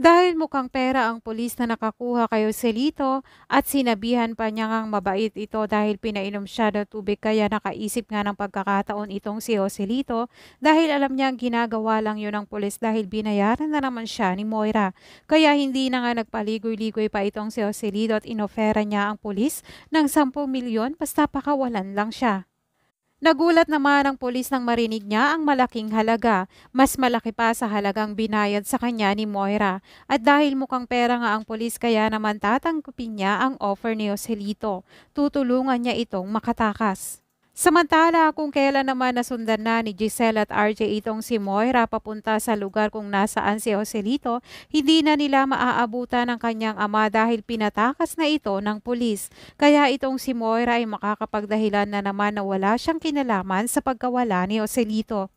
Dahil mukhang pera ang pulis na nakakuha kayo Lito at sinabihan pa niya ngang mabait ito dahil pinainom siya ng tubig kaya nakaisip nga ng pagkakataon itong si Jose Lito dahil alam niya ang ginagawa lang yun ng pulis dahil binayaran na naman siya ni Moira. Kaya hindi na nga nagpaligoy-ligoy pa itong si Joselito at inofera niya ang pulis ng 10 milyon basta pakawalan lang siya. Nagulat naman ang pulis nang marinig niya ang malaking halaga. Mas malaki pa sa halagang binayad sa kanya ni Moira. At dahil mukhang pera nga ang pulis kaya naman tatangkupin niya ang offer ni Joselito. Tutulungan niya itong makatakas. Samantala kung kailan naman nasundan na ni Giselle at RJ itong si Moira papunta sa lugar kung nasaan si Joselito, hindi na nila maaabutan ng kanyang ama dahil pinatakas na ito ng pulis. Kaya itong si Moira ay makakapagdahilan na naman na wala siyang kinalaman sa pagkawala ni Joselito.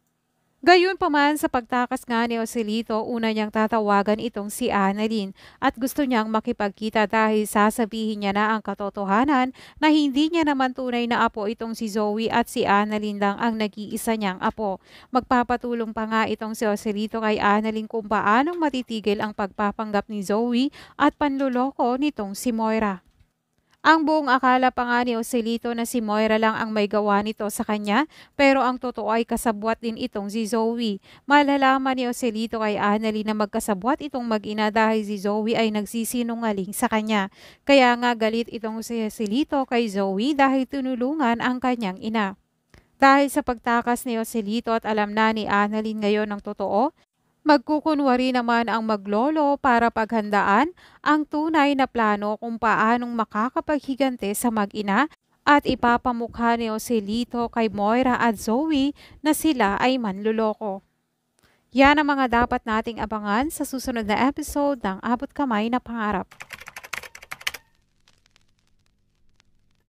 Gayunpaman sa pagtakas nga ni Osilito, una niyang tatawagan itong si Annalyn at gusto niyang makipagkita dahil sasabihin niya na ang katotohanan na hindi niya naman tunay na apo itong si Zoe at si Annalyn lang ang nag-iisa niyang apo. Magpapatulong pa nga itong si Osilito kay Annalyn kung paanong matitigil ang pagpapanggap ni Zoe at panluloko nitong si Moira. Ang buong akala pa nga ni Ocelito na si Moira lang ang may gawa nito sa kanya pero ang totoo ay kasabwat din itong si Zoe. Malalaman ni Ocelito kay Annalie na magkasabwat itong mag-ina dahil si Zoe ay nagsisinungaling sa kanya. Kaya nga galit itong si Ocelito kay Zoe dahil tinulungan ang kanyang ina. Dahil sa pagtakas ni Ocelito at alam na ni Annalyn ngayon ang totoo, Magkukunwari naman ang maglolo para paghandaan ang tunay na plano kung paanong makakapaghigante sa mag-ina at ipapamukha ni Oselito kay Moira at Zoe na sila ay manluloko. Yan ang mga dapat nating abangan sa susunod na episode ng Abot Kamay na Pangarap.